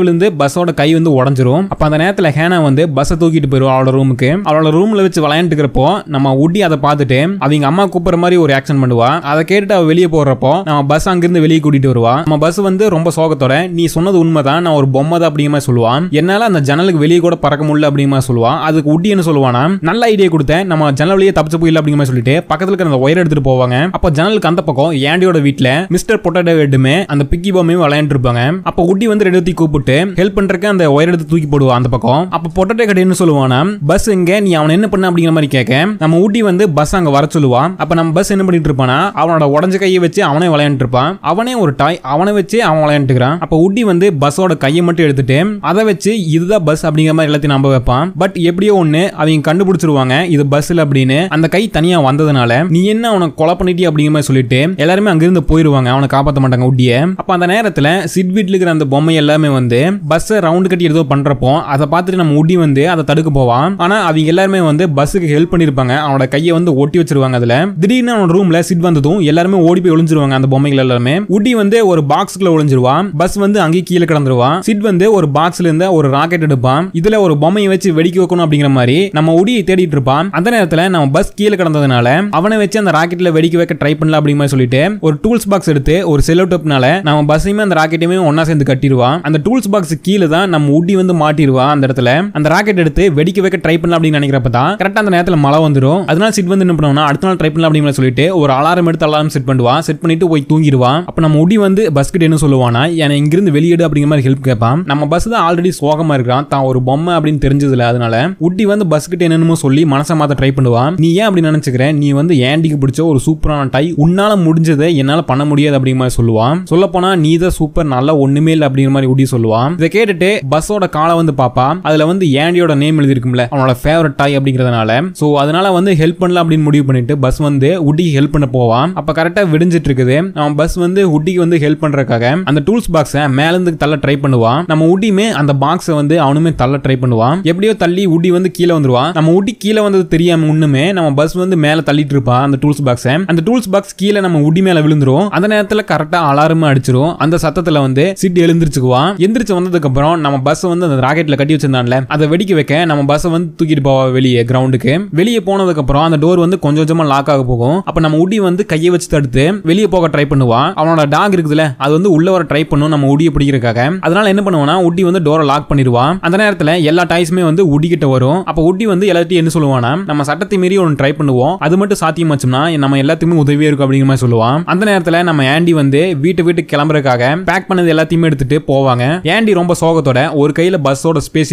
[SPEAKER 1] விழுந்து பஸ்ஸோட கை வந்து உடஞ்சிரும் அப்ப அந்த நேரத்துல ஹேனா வந்து பஸ்ஸை தூக்கிட்டு போயிருவா அவளோட ரூமுக்கு அவளோட ரூம்ல வச்சு விளையாண்டு இருக்கிறப்போ நம்ம உட்டி அதை பார்த்துட்டு அவங்க அம்மா கூப்பிடுற மாதிரி ஒரு ஆக்ஷன் பண்ணுவா அதை கேட்டுட்டு அவ வெளியே போடுறப்போ நம்ம பஸ் அங்கிருந்து வெளியே கூட்டிட்டு வருவா நம்ம பஸ் வந்து ரொம்ப சோகத்தோட நீ சொன்னது உண்மைதான் நான் ஒரு பொம்மை தான் அப்படிங்கிற சொல்லுவான் என்னால அந்த ஜன்னலுக்கு வெளியே கூட பறக்க முடியல அப்படிங்கிற சொல்லுவான் அதுக்கு உட்டி என்ன சொல்லுவானா நல்ல ஐடியா கொடுத்த நம்ம ஜன்னல் வழியே தப்பிச்சு போயிடல அப்படிங்கிற சொல்லிட்டு பக்கத்துல இருக்கிற அந்த ஒயர் எடுத்துட்டு போவாங்க அப்போ ஜன்னலுக்கு அந்த பக்கம் ஏண்டியோட வீட்டுல மிஸ்டர் பொட்டேட்டோ ஹெட்டுமே அந்த பிக்கி போகாமையும் விளையாண்டு இருப்பாங்க அப்போ உட்டி வந்து ரெண்டு கூப்பிட்டு ஹெல்ப் பண்றதுக்கு அந்த ஒயர் எடுத்து தூக்கி போடுவான் அந்த பக்கம் அப்ப பொட்டட்டே கட்டி என்ன சொல்லுவான் பஸ் இங்க நீ அவன் என்ன பண்ண அப்படிங்கிற மாதிரி கேட்க நம்ம ஊட்டி வந்து பஸ் அங்க வர சொல்லுவான் அப்ப நம்ம பஸ் என்ன பண்ணிட்டு இருப்பானா அவனோட உடஞ்ச கையை வச்சு அவனே விளையாண்டு இருப்பான் அவனே ஒரு டாய் அவனை வச்சு அவன் விளையாண்டுக்கிறான் அப்ப ஊட்டி வந்து பஸ்ஸோட கையை மட்டும் எடுத்துட்டு அதை வச்சு இதுதான் பஸ் அப்படிங்கிற மாதிரி எல்லாத்தையும் நம்ப வைப்பான் பட் எப்படியோ ஒண்ணு அவங்க கண்டுபிடிச்சிருவாங்க இது இல்ல அப்படின்னு அந்த கை தனியா வந்ததுனால நீ என்ன அவனை கொலை பண்ணிட்டே அப்படிங்கிற மாதிரி சொல்லிட்டு எல்லாருமே அங்கிருந்து போயிருவாங்க அவனை காப்பாற்ற மாட்டாங்க உட்டியை அப்ப அந்த நேரத்தில் வீட்டில் இருக்கிற அந்த பொம்மை எல்லாமே வந்து பஸ்ஸை ரவுண்டு கட்டி ஏதோ பண்ணுறப்போ அதை பார்த்துட்டு நம்ம முடி வந்து அதை தடுக்க போவான் ஆனால் அவங்க எல்லாருமே வந்து பஸ்ஸுக்கு ஹெல்ப் பண்ணியிருப்பாங்க அவனோட கையை வந்து ஒட்டி வச்சிருவாங்க அதில் திடீர்னு அவனோட ரூமில் சிட் வந்ததும் எல்லாருமே ஓடி போய் ஒளிஞ்சிருவாங்க அந்த பொம்மைகள் எல்லாருமே உட்டி வந்து ஒரு பாக்ஸ்க்குள்ள ஒளிஞ்சிருவான் பஸ் வந்து அங்கேயே கீழே கிடந்துருவான் சிட் வந்து ஒரு பாக்ஸ்ல இருந்து ஒரு ராக்கெட் எடுப்பான் இதுல ஒரு பொம்மையை வச்சு வெடிக்க வைக்கணும் அப்படிங்கிற மாதிரி நம்ம உடியை தேடிட்டு இருப்பான் அந்த நேரத்தில் நம்ம பஸ் கீழே கிடந்ததுனால அவனை வச்சு அந்த ராக்கெட்ல வெடிக்க வைக்க ட்ரை பண்ணல அப்படிங்கிற மாதிரி சொல்லிட்டு ஒரு டூல்ஸ் பாக்ஸ் எடுத்து ஒரு செலோ டப்னால நம்ம பஸ் பஸ்ஸையுமே அந்த ராக்கெட்டையுமே ஒன்னா சேர்ந்து கட்டிடுவான் அந்த டூல்ஸ் பாக்ஸ் கீழே தான் நம்ம உடி வந்து மாட்டிடுவா அந்த இடத்துல அந்த ராக்கெட் எடுத்து வெடிக்க வைக்க ட்ரை பண்ணலாம் அப்படின்னு நினைக்கிறப்ப தான் கரெக்டாக அந்த நேரத்தில் மழை வந்துடும் அதனால சிட் வந்து என்ன பண்ணுவோம்னா அடுத்த நாள் ட்ரை பண்ணலாம் அப்படின்னு சொல்லிட்டு ஒரு அலாரம் எடுத்து அலாரம் செட் பண்ணுவான் செட் பண்ணிட்டு போய் தூங்கிடுவான் அப்போ நம்ம உடி வந்து பஸ்கிட்ட என்ன சொல்லுவானா என இங்கிருந்து வெளியிடு அப்படிங்கிற மாதிரி ஹெல்ப் கேட்பான் நம்ம பஸ் தான் ஆல்ரெடி சோகமா இருக்கிறான் தான் ஒரு பொம்மை அப்படின்னு தெரிஞ்சதுல அதனால உட்டி வந்து பஸ்கிட்ட என்னென்னமோ சொல்லி மனசை மாத்த ட்ரை பண்ணுவான் நீ ஏன் அப்படி நினைச்சுக்கிற நீ வந்து ஏண்டிக்கு பிடிச்ச ஒரு சூப்பரான டை உன்னால முடிஞ்சதை என்னால் பண்ண முடியாது அப்படிங்கிற மாதிரி சொல்லுவான் சொல்ல போனா நீ நீதான் சூப்பர் நல்லா ஒண்ணுமே இல்லை அப்படிங்கிற மாதிரி உடி சொல்லுவான் இதை கேட்டுட்டு பஸ்ஸோட காலை வந்து பாப்பா அதுல வந்து ஏண்டியோட நேம் எழுதிருக்கும்ல அவனோட ஃபேவரட் டாய் அப்படிங்கிறதுனால ஸோ அதனால வந்து ஹெல்ப் பண்ணலாம் அப்படின்னு முடிவு பண்ணிட்டு பஸ் வந்து உட்டிக்கு ஹெல்ப் பண்ண போவான் அப்ப கரெக்டா விடிஞ்சிட்டு இருக்குது அவன் பஸ் வந்து உட்டிக்கு வந்து ஹெல்ப் பண்றதுக்காக அந்த டூல்ஸ் பாக்ஸை மேலேருந்து தள்ள ட்ரை பண்ணுவான் நம்ம உட்டியுமே அந்த பாக்ஸை வந்து அவனுமே தள்ள ட்ரை பண்ணுவான் எப்படியோ தள்ளி உடி வந்து கீழே வந்துருவான் நம்ம உடி கீழே வந்தது தெரியாம ஒண்ணுமே நம்ம பஸ் வந்து மேலே தள்ளிட்டு இருப்பான் அந்த டூல்ஸ் பாக்ஸை அந்த டூல்ஸ் பாக்ஸ் கீழே நம்ம உடி மேலே விழுந்துரும் அந்த நேரத்தில் கரெக்டாக அலாரம் அடிச்சிரும் அந்த சத்தத்துல வந்து சிட் எழுந்திருச்சுக்குவான் எந்திரிச்சு வந்ததுக்கு அப்புறம் நம்ம பஸ் வந்து அந்த ராக்கெட்ல கட்டி வச்சிருந்தான்ல அதை வெடிக்க வைக்க நம்ம பஸ் வந்து தூக்கிட்டு போவா வெளியே கிரவுண்டுக்கு வெளியே போனதுக்கு அப்புறம் அந்த டோர் வந்து கொஞ்சம் கொஞ்சமா லாக் ஆக போகும் அப்ப நம்ம உடி வந்து கையை வச்சு தடுத்து வெளியே போக ட்ரை பண்ணுவான் அவனோட டாக் இருக்குதுல அது வந்து உள்ள வர ட்ரை பண்ணும் நம்ம உடியை பிடிக்கிறக்காக அதனால என்ன பண்ணுவானா உடி வந்து டோரை லாக் பண்ணிடுவான் அந்த நேரத்துல எல்லா டாய்ஸுமே வந்து உடிக்கிட்ட வரும் அப்ப உடி வந்து எல்லாத்தையும் என்ன சொல்லுவானா நம்ம சட்டத்தை மீறி ஒன்று ட்ரை பண்ணுவோம் அது மட்டும் சாத்தியமாச்சுன்னா நம்ம எல்லாத்துக்குமே உதவியா இருக்கும் அப்படிங்கிற மாதிரி சொல்லுவான் அந்த நேரத்துல நம்ம ஆண்டி வந்து வீட்டை வீட்டு கிளம்புறக்காக போறதுக்காக பேக் பண்ணது எல்லாத்தையுமே எடுத்துட்டு போவாங்க ஏண்டி ரொம்ப சோகத்தோட ஒரு கையில பஸ்ஸோட ஸ்பேஸ்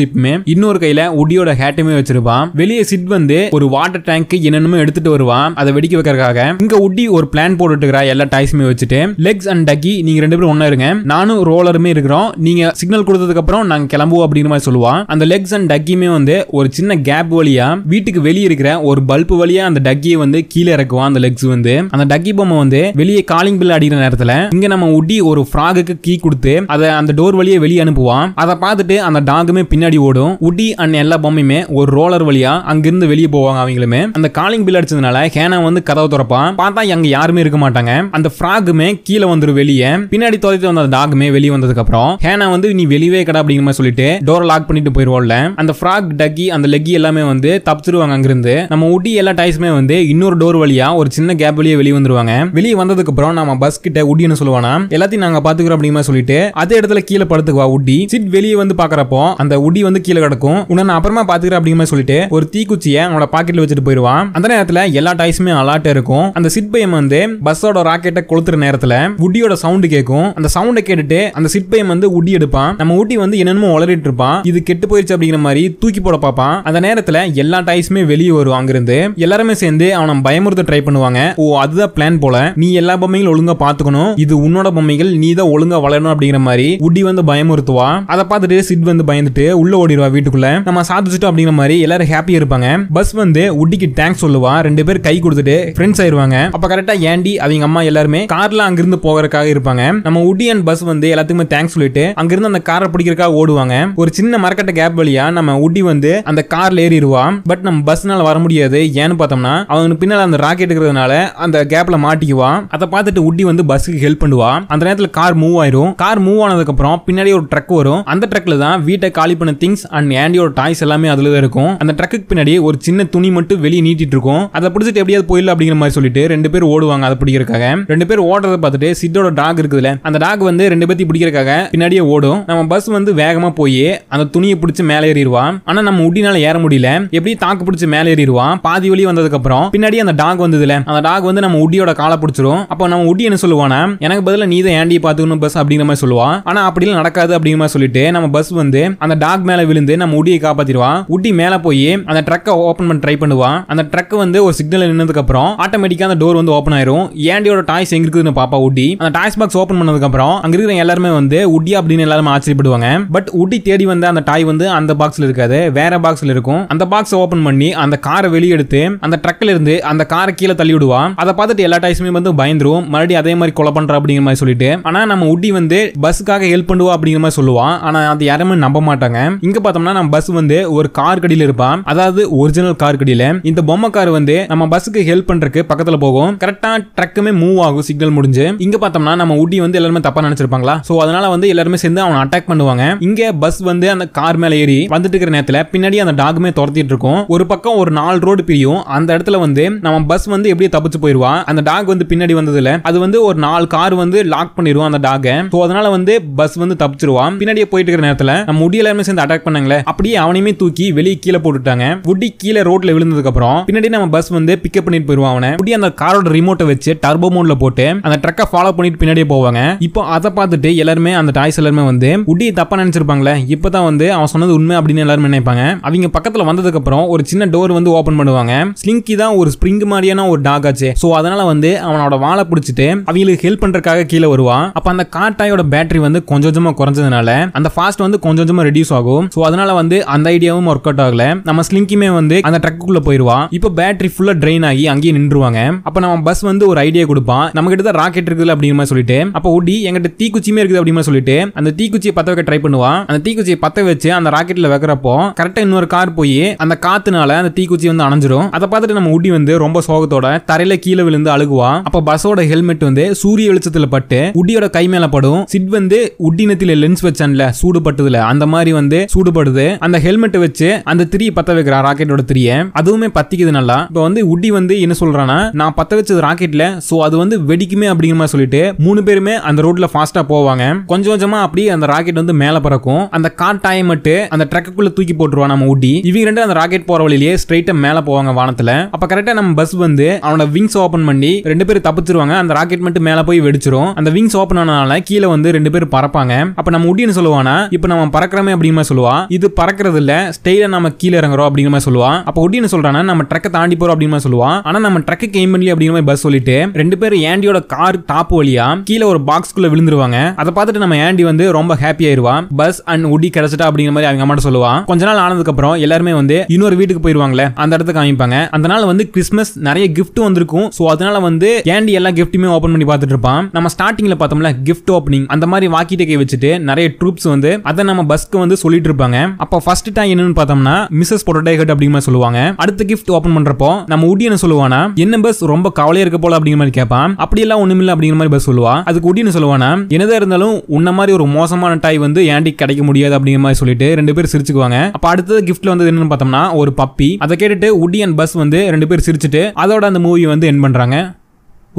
[SPEAKER 1] இன்னொரு கையில உடியோட ஹேட்டுமே வச்சிருப்பான் வெளியே சிட் வந்து ஒரு வாட்டர் டேங்க் என்னென்னமோ எடுத்துட்டு வருவான் அதை வெடிக்க வைக்கிறதுக்காக இங்க உடி ஒரு பிளான் போட்டுட்டு எல்லா டைஸுமே வச்சுட்டு லெக்ஸ் அண்ட் டக்கி நீங்க ரெண்டு பேரும் ஒன்னு இருங்க நானும் ரோலருமே இருக்கிறோம் நீங்க சிக்னல் கொடுத்ததுக்கு அப்புறம் நாங்க கிளம்புவோம் அப்படிங்கிற மாதிரி சொல்லுவான் அந்த லெக்ஸ் அண்ட் டக்கியுமே வந்து ஒரு சின்ன கேப் வழியா வீட்டுக்கு வெளியே இருக்கிற ஒரு பல்ப் வழியா அந்த டக்கியை வந்து கீழே இறக்குவான் அந்த லெக்ஸ் வந்து அந்த டக்கி பொம்மை வந்து வெளியே காலிங் பில் அடிக்கிற நேரத்தில் இங்க நம்ம உடி ஒரு ஒரு ஃப்ராகுக்கு கீ கொடுத்து அதை அந்த டோர் வழியே வெளியே அனுப்புவான் அதை பார்த்துட்டு அந்த டாகுமே பின்னாடி ஓடும் உடி அண்ட் எல்லா பொம்மையுமே ஒரு ரோலர் வழியா அங்கிருந்து வெளியே போவாங்க அவங்களுமே அந்த காலிங் பில் அடிச்சதுனால ஹேனா வந்து கதவை திறப்பான் பார்த்தா அங்க யாருமே இருக்க மாட்டாங்க அந்த ஃப்ராகுமே கீழே வந்துடும் வெளியே பின்னாடி துரத்திட்டு வந்த டாகுமே வெளியே வந்ததுக்கு அப்புறம் ஹேனா வந்து நீ வெளியே கடை அப்படிங்கிற மாதிரி சொல்லிட்டு டோர் லாக் பண்ணிட்டு போயிருவோம்ல அந்த ஃப்ராக் டக்கி அந்த லெக்கி எல்லாமே வந்து தப்பிச்சிருவாங்க அங்கிருந்து நம்ம உடி எல்லா டைஸுமே வந்து இன்னொரு டோர் வழியா ஒரு சின்ன கேப் வழியே வெளியே வந்துருவாங்க வெளியே வந்ததுக்கு அப்புறம் நம்ம பஸ் கிட்ட உடின்னு சொல்லுவானா எல்லாத்தையும் நாங்க பாத்துக்கிறோம் அப்படிமா சொல்லிட்டு அதே இடத்துல கீழே வா உட்டி சிட் வெளியே வந்து பாக்குறப்போ அந்த உடி வந்து கீழே கிடக்கும் உன்னை நான் அப்புறமா பாத்துக்கிறேன் அப்படிங்கிற சொல்லிட்டு ஒரு தீக்குச்சியை அவனோட பாக்கெட்ல வச்சுட்டு போயிடுவான் அந்த நேரத்துல எல்லா டாய்ஸுமே அலாட்டா இருக்கும் அந்த சிட் பையன் வந்து பஸ்ஸோட ராக்கெட்டை கொளுத்துற நேரத்துல உடியோட சவுண்டு கேட்கும் அந்த சவுண்டை கேட்டுட்டு அந்த சிட் பையன் வந்து உடி எடுப்பான் நம்ம உடி வந்து என்னென்னமோ உளறிட்டு இருப்பான் இது கெட்டு போயிருச்சு அப்படிங்கிற மாதிரி தூக்கி போட பார்ப்பான் அந்த நேரத்துல எல்லா டாய்ஸுமே வெளியே வரும் அங்கிருந்து எல்லாருமே சேர்ந்து அவனை பயமுறுத்த ட்ரை பண்ணுவாங்க ஓ அதுதான் பிளான் போல நீ எல்லா பொம்மைகளும் ஒழுங்கா பாத்துக்கணும் இது உன்னோட பொம்மைகள் நீ தான் ஒழுங்கா வளரணும் அப்படிங்கிற மாதிரி உட்டி வந்து பயமுறுத்துவா அதை பார்த்துட்டு சிட் வந்து பயந்துட்டு உள்ள ஓடிடுவா வீட்டுக்குள்ள நம்ம சாதிச்சிட்டோம் அப்படிங்கிற மாதிரி எல்லாரும் ஹாப்பியா இருப்பாங்க பஸ் வந்து உட்டிக்கு தேங்க்ஸ் சொல்லுவா ரெண்டு பேர் கை கொடுத்துட்டு ஃப்ரெண்ட்ஸ் ஆயிருவாங்க அப்ப கரெக்டா ஏண்டி அவங்க அம்மா எல்லாருமே கார்ல அங்கிருந்து போகிறதுக்காக இருப்பாங்க நம்ம உட்டி அண்ட் பஸ் வந்து எல்லாத்துக்குமே தேங்க்ஸ் சொல்லிட்டு அங்கிருந்து அந்த காரை பிடிக்கிறதுக்காக ஓடுவாங்க ஒரு சின்ன மரக்கட்ட கேப் வழியா நம்ம உட்டி வந்து அந்த கார்ல ஏறிடுவா பட் நம்ம பஸ்னால வர முடியாது ஏன்னு பார்த்தோம்னா அவங்க பின்னால் அந்த ராக்கெட் இருக்கிறதுனால அந்த கேப்ல மாட்டிக்குவா அதை பார்த்துட்டு உட்டி வந்து பஸ்ஸுக்கு ஹெல்ப் பண்ணுவா அந்த நேரத்தில் நேரத்தில் கார் மூவ் ஆயிரும் கார் மூவ் ஆனதுக்கு அப்புறம் பின்னாடி ஒரு ட்ரக் வரும் அந்த ட்ரக்ல தான் வீட்டை காலி பண்ண திங்ஸ் அண்ட் ஆண்டியோட டாய்ஸ் எல்லாமே அதுல தான் இருக்கும் அந்த ட்ரக்கு பின்னாடி ஒரு சின்ன துணி மட்டும் வெளியே நீட்டிட்டு இருக்கும் அதை பிடிச்சிட்டு எப்படியாவது போயிடல அப்படிங்கிற மாதிரி சொல்லிட்டு ரெண்டு பேர் ஓடுவாங்க அதை பிடிக்கிறக்காக ரெண்டு பேர் ஓடுறத பார்த்துட்டு சிட்டோட டாக் இருக்குதுல அந்த டாக் வந்து ரெண்டு பேர்த்தையும் பிடிக்கிறக்காக பின்னாடியே ஓடும் நம்ம பஸ் வந்து வேகமா போய் அந்த துணியை பிடிச்சி மேலே ஏறிடுவா ஆனா நம்ம உடினால ஏற முடியல எப்படி தாக்கு பிடிச்சி மேலே ஏறிடுவா பாதி வழி வந்ததுக்கு அப்புறம் பின்னாடி அந்த டாக் வந்ததுல அந்த டாக் வந்து நம்ம உடியோட காலை பிடிச்சிரும் அப்போ நம்ம உடி என்ன சொல்லுவானா எனக்கு பதிலாக நீ தான் வேலையை பார்த்துக்கணும் பஸ் அப்படிங்கிற மாதிரி சொல்லுவான் ஆனா அப்படிலாம் நடக்காது அப்படிங்கிற மாதிரி சொல்லிட்டு நம்ம பஸ் வந்து அந்த டாக் மேல விழுந்து நம்ம உடியை காப்பாத்திடுவான் உடி மேல போய் அந்த ட்ரக்கை ஓப்பன் பண்ண ட்ரை பண்ணுவான் அந்த ட்ரக் வந்து ஒரு சிக்னல் நின்னதுக்கு அப்புறம் ஆட்டோமேட்டிக்கா அந்த டோர் வந்து ஓப்பன் ஆயிரும் ஏண்டியோட டாய்ஸ் எங்க இருக்குதுன்னு பாப்பா உடி அந்த டாய்ஸ் பாக்ஸ் ஓப்பன் பண்ணதுக்கு அப்புறம் அங்க இருக்கிற எல்லாருமே வந்து உடி அப்படின்னு எல்லாரும் ஆச்சரியப்படுவாங்க பட் உடி தேடி வந்த அந்த டாய் வந்து அந்த பாக்ஸ்ல இருக்காது வேற பாக்ஸ்ல இருக்கும் அந்த பாக்ஸ் ஓபன் பண்ணி அந்த காரை வெளியே எடுத்து அந்த ட்ரக்ல இருந்து அந்த காரை கீழே தள்ளி விடுவான் அதை பார்த்துட்டு எல்லா டாய்ஸுமே வந்து பயந்துரும் மறுபடியும் அதே மாதிரி கொலை பண்ற அப்படிங்கிற மாதிரி சொல்லிட்டு ஆனால் நம்ம உட்டி வந்து பஸ்ஸுக்காக ஹெல்ப் பண்ணுவோம் அப்படிங்கிற மாதிரி சொல்லுவான் ஆனால் அது யாருமே நம்ப மாட்டாங்க இங்கே பார்த்தோம்னா நம்ம பஸ் வந்து ஒரு கார் கடியில் இருப்பான் அதாவது ஒரிஜினல் கார் கடியில் இந்த பொம்மை கார் வந்து நம்ம பஸ்ஸுக்கு ஹெல்ப் பண்ணுறக்கு பக்கத்தில் போகும் கரெக்டாக ட்ரக்குமே மூவ் ஆகும் சிக்னல் முடிஞ்சு இங்கே பார்த்தோம்னா நம்ம உட்டி வந்து எல்லாருமே தப்பாக நினச்சிருப்பாங்களா ஸோ அதனால் வந்து எல்லாருமே சேர்ந்து அவனை அட்டாக் பண்ணுவாங்க இங்கே பஸ் வந்து அந்த கார் மேலே ஏறி வந்துட்டு இருக்கிற நேரத்தில் பின்னாடி அந்த டாகுமே துரத்திட்டு இருக்கும் ஒரு பக்கம் ஒரு நாலு ரோடு பிரியும் அந்த இடத்துல வந்து நம்ம பஸ் வந்து எப்படி தப்பிச்சு போயிடுவான் அந்த டாக் வந்து பின்னாடி வந்ததுல அது வந்து ஒரு நாலு கார் வந்து லாக் பண்ணிடுவோம் பண்ணிடுவான் அந்த டாகை ஸோ அதனால வந்து பஸ் வந்து தப்பிச்சிருவான் பின்னாடியே போயிட்டு இருக்கிற நேரத்தில் நம்ம முடி சேர்ந்து அட்டாக் பண்ணாங்களே அப்படியே அவனையுமே தூக்கி வெளியே கீழே போட்டுட்டாங்க புட்டி கீழே ரோட்டில் விழுந்ததுக்கு அப்புறம் பின்னாடி நம்ம பஸ் வந்து பிக்கப் பண்ணிட்டு போயிடுவான் அவனை புட்டி அந்த காரோட ரிமோட்டை வச்சு டர்போ மோட்ல போட்டு அந்த ட்ரக்கை ஃபாலோ பண்ணிட்டு பின்னாடியே போவாங்க இப்போ அதை பார்த்துட்டு எல்லாருமே அந்த டாய்ஸ் எல்லாருமே வந்து உட்டியை தப்பா நினைச்சிருப்பாங்களே தான் வந்து அவன் சொன்னது உண்மை அப்படின்னு எல்லாரும் நினைப்பாங்க அவங்க பக்கத்தில் வந்ததுக்கு அப்புறம் ஒரு சின்ன டோர் வந்து ஓப்பன் பண்ணுவாங்க ஸ்லிங்கி தான் ஒரு ஸ்ப்ரிங் மாதிரியான ஒரு டாக் ஆச்சு ஸோ அதனால வந்து அவனோட வாழை பிடிச்சிட்டு அவங்களுக்கு ஹெல்ப் பண்ணுறதுக்காக கீழே வருவான் தான் அப்போ அந்த காட்டாயோட டாயோட பேட்டரி வந்து கொஞ்சம் கொஞ்சமாக குறைஞ்சதுனால அந்த ஃபாஸ்ட் வந்து கொஞ்சம் கொஞ்சமாக ரெடியூஸ் ஆகும் ஸோ அதனால வந்து அந்த ஐடியாவும் ஒர்க் அவுட் ஆகல நம்ம ஸ்லிங்கிமே வந்து அந்த ட்ரக்குக்குள்ள போயிருவா இப்போ பேட்டரி ஃபுல்லாக ட்ரெயின் ஆகி அங்கேயே நின்றுவாங்க அப்போ நம்ம பஸ் வந்து ஒரு ஐடியா கொடுப்பான் நம்ம கிட்ட தான் ராக்கெட் இருக்குது அப்படிங்கிற மாதிரி சொல்லிட்டு அப்போ ஒடி எங்கிட்ட தீக்குச்சியுமே இருக்குது அப்படிங்கிற மாதிரி சொல்லிட்டு அந்த தீக்குச்சியை பற்ற வைக்க ட்ரை பண்ணுவான் அந்த தீக்குச்சியை பற்ற வச்சு அந்த ராக்கெட்டில் வைக்கிறப்போ கரெக்டாக இன்னொரு கார் போய் அந்த காத்துனால அந்த தீக்குச்சி வந்து அணைஞ்சிரும் அதை பார்த்துட்டு நம்ம உடி வந்து ரொம்ப சோகத்தோட தரையில கீழே விழுந்து அழுகுவான் அப்போ பஸ்ஸோட ஹெல்மெட் வந்து சூரிய வெளிச்சத்தில் பட்டு உட்டியோட கை மேல படும் சிட் வந்து உட்டினத்தில லென்ஸ் வச்சான்ல சூடுபட்டதுல அந்த மாதிரி வந்து சூடுபடுது அந்த ஹெல்மெட் வச்சு அந்த திரியை பத்த வைக்கிறா ராக்கெட்டோட திரிய அதுவுமே பத்திக்குது நல்லா இப்போ வந்து உட்டி வந்து என்ன சொல்றானா நான் பத்த வச்சது ராக்கெட்ல சோ அது வந்து வெடிக்குமே அப்படிங்கிற மாதிரி சொல்லிட்டு மூணு பேருமே அந்த ரோட்ல ஃபாஸ்டா போவாங்க கொஞ்சம் கொஞ்சமா அப்படியே அந்த ராக்கெட் வந்து மேல பறக்கும் அந்த கார் டைம் அந்த ட்ரக்குள்ள தூக்கி போட்டுருவா நம்ம உட்டி இவங்க ரெண்டு அந்த ராக்கெட் போற வழியிலேயே ஸ்ட்ரைட்டா மேல போவாங்க வானத்துல அப்ப கரெக்டா நம்ம பஸ் வந்து அவனோட விங்ஸ் ஓபன் பண்ணி ரெண்டு பேரும் தப்பிச்சிருவாங்க அந்த ராக்கெட் மட்டும் மேல போய் வெடிச்சிரும் அந்த விங்ஸ் ஓப்பன் ஆனதுனால கீழே வந்து ரெண்டு பேர் பறப்பாங்க அப்போ நம்ம உடின்னு சொல்லுவானா இப்போ நம்ம பறக்கிறோமே அப்படிங்கிற மாதிரி சொல்லுவா இது பறக்கிறது இல்ல ஸ்டைல நம்ம கீழே இறங்குறோம் அப்படிங்கிற மாதிரி சொல்லுவா அப்போ உடின்னு சொல்றானா நம்ம ட்ரக்கை தாண்டி போறோம் அப்படிங்கிற மாதிரி சொல்லுவா ஆனா நம்ம ட்ரக்கை கேம் பண்ணி அப்படிங்கிற மாதிரி பஸ் சொல்லிட்டு ரெண்டு பேர் ஏண்டியோட கார் டாப் வழியா கீழே ஒரு பாக்ஸ்க்குள்ள விழுந்துருவாங்க அதை பார்த்துட்டு நம்ம ஏண்டி வந்து ரொம்ப ஹாப்பி ஆயிருவா பஸ் அண்ட் உடி கிடைச்சிட்டா அப்படிங்கிற மாதிரி அவங்க அம்மாட்ட சொல்லுவா கொஞ்ச நாள் ஆனதுக்கு அப்புறம் எல்லாருமே வந்து இன்னொரு வீட்டுக்கு போயிருவாங்களே அந்த இடத்துக்கு காமிப்பாங்க அந்த நாள் வந்து கிறிஸ்மஸ் நிறைய கிஃப்ட் வந்திருக்கும் ஸோ அதனால வந்து ஏண்டி எல்லா கிஃப்ட்டுமே ஓப்பன் பண்ணி பார்த்துட்டு இருப்பான் நம்ம ஸ்டார்டிங்ல பார்த்தோம்ல கிஃப்ட் ஓப்பனிங் அந்த மாதிரி வாக்கி டேக்கை வச்சுட்டு நிறைய ட்ரூப்ஸ் வந்து அதை நம்ம பஸ்க்கு வந்து சொல்லிட்டு இருப்பாங்க அப்போ ஃபர்ஸ்ட் டைம் என்னன்னு பார்த்தோம்னா மிஸ்ஸஸ் பொட்டோடே ஹெட் அப்படிங்கிற சொல்லுவாங்க அடுத்த கிஃப்ட் ஓப்பன் பண்ணுறப்போ நம்ம உடியன்னு என்ன சொல்லுவானா என்ன பஸ் ரொம்ப கவலையாக இருக்க போல அப்படிங்கிற மாதிரி கேட்பான் அப்படியெல்லாம் ஒண்ணுமில்ல அப்படிங்கிற மாதிரி பஸ் சொல்லுவா அதுக்கு உடி என்ன சொல்லுவானா என்னதான் இருந்தாலும் உன்ன மாதிரி ஒரு மோசமான டாய் வந்து ஏண்டி கிடைக்க முடியாது அப்படிங்கிற மாதிரி சொல்லிட்டு ரெண்டு பேரும் சிரிச்சுக்குவாங்க அப்போ அடுத்தது கிஃப்ட்ல வந்து என்னன்னு பார்த்தோம்னா ஒரு பப்பி அதை கேட்டுட்டு உடியன் பஸ் வந்து ரெண்டு பேர் சிரிச்சுட்டு அதோட அந்த மூவி வந்து என் பண்ணுறாங்க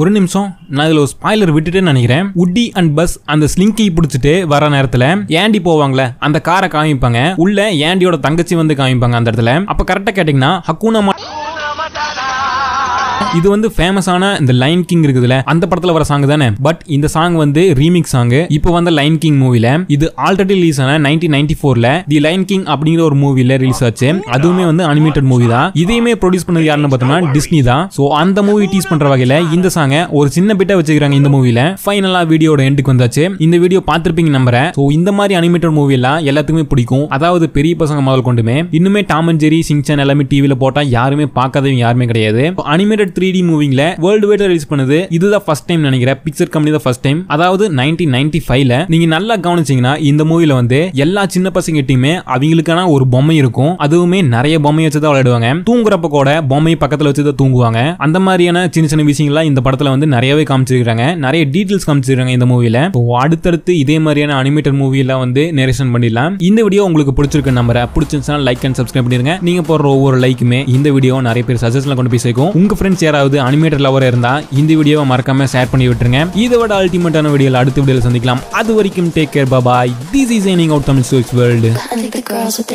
[SPEAKER 1] ஒரு நிமிஷம் நான் இதில் ஒரு ஸ்பாய்லர் விட்டுட்டு நினைக்கிறேன் உட்டி அண்ட் பஸ் அந்த ஸ்லிங்கி பிடிச்சிட்டு வர நேரத்தில் ஏண்டி போவாங்களே அந்த காரை காமிப்பாங்க உள்ள ஏண்டியோட தங்கச்சி வந்து காமிப்பாங்க அந்த இடத்துல அப்போ கரெக்டாக கேட்டிங்கன்னா ஹக்கூனா இது வந்து ஃபேமஸான இந்த லைன் கிங் இருக்குதுல அந்த படத்துல வர சாங் தானே பட் இந்த சாங் வந்து ரீமிக் சாங் இப்போ வந்த லைன் கிங் மூவில இது ஆல்ரெடி ரிலீஸ் ஆன நைன்டீன் நைன்டி ஃபோர்ல தி லைன் கிங் அப்படிங்கிற ஒரு மூவில ரிலீஸ் ஆச்சு அதுவுமே வந்து அனிமேட்டட் மூவி தான் இதையுமே ப்ரொடியூஸ் பண்ணது யாருன்னு பார்த்தோம்னா டிஸ்னி தான் ஸோ அந்த மூவி டீஸ் பண்ற வகையில இந்த சாங்க ஒரு சின்ன பிட்டை வச்சுக்கிறாங்க இந்த மூவில ஃபைனலா வீடியோட எண்டுக்கு வந்தாச்சு இந்த வீடியோ பார்த்துருப்பீங்க நம்புறேன் ஸோ இந்த மாதிரி அனிமேட்டட் மூவி எல்லாம் எல்லாத்துக்குமே பிடிக்கும் அதாவது பெரிய பசங்க முதல் கொண்டுமே இன்னுமே டாம் அண்ட் ஜெரி சிங்சன் எல்லாமே டிவியில போட்டா யாருமே பார்க்காதவங்க யாருமே கிடையாது அனிமேட்டட் ஹண்ட்ரட் த்ரீ டி மூவிங்ல வேர்ல்டு வைட் ரிலீஸ் பண்ணுது இதுதான் ஃபர்ஸ்ட் டைம் நினைக்கிறேன் பிக்சர் கம்பெனி தான் ஃபர்ஸ்ட் டைம் அதாவது நைன்டீன் நைன்டி ஃபைவ்ல நீங்க நல்லா கவனிச்சீங்கன்னா இந்த மூவில வந்து எல்லா சின்ன பசங்கிட்டையுமே அவங்களுக்கான ஒரு பொம்மை இருக்கும் அதுவுமே நிறைய பொம்மை வச்சு தான் விளையாடுவாங்க தூங்குறப்ப கூட பொம்மை பக்கத்தில் வச்சு தான் தூங்குவாங்க அந்த மாதிரியான சின்ன சின்ன விஷயங்கள்லாம் இந்த படத்தில் வந்து நிறையவே காமிச்சிருக்காங்க நிறைய டீட்டெயில்ஸ் காமிச்சிருக்காங்க இந்த மூவியில் அடுத்தடுத்து இதே மாதிரியான அனிமேட்டட் மூவியெல்லாம் வந்து நெரேஷன் பண்ணிடலாம் இந்த வீடியோ உங்களுக்கு பிடிச்சிருக்கு நம்பரை பிடிச்சிருந்தா லைக் அண்ட் சப்ஸ்கிரைப் பண்ணிருங்க நீங்க போடுற ஒவ்வொரு லைக்குமே இந்த வீடியோ நிறைய பேர் சஜஷன்ல கொண்டு போய் சேர்க்கும் உங்க ஃப்ரெண்ட்ஸ் சேனல் ஆகுது அனிமேட்டர் லவர் இருந்தால் இந்த வீடியோவை மறக்காம ஷேர் பண்ணி விட்டுருங்க இதோட அல்டிமேட்டான வீடியோவில் அடுத்த வீடியோ சந்திக்கலாம் அது வரைக்கும் டேக் கேர் பாபா திஸ் இஸ் ஏனிங் அவுட் தமிழ் ஸ்விட்ச் வேர்ல்டு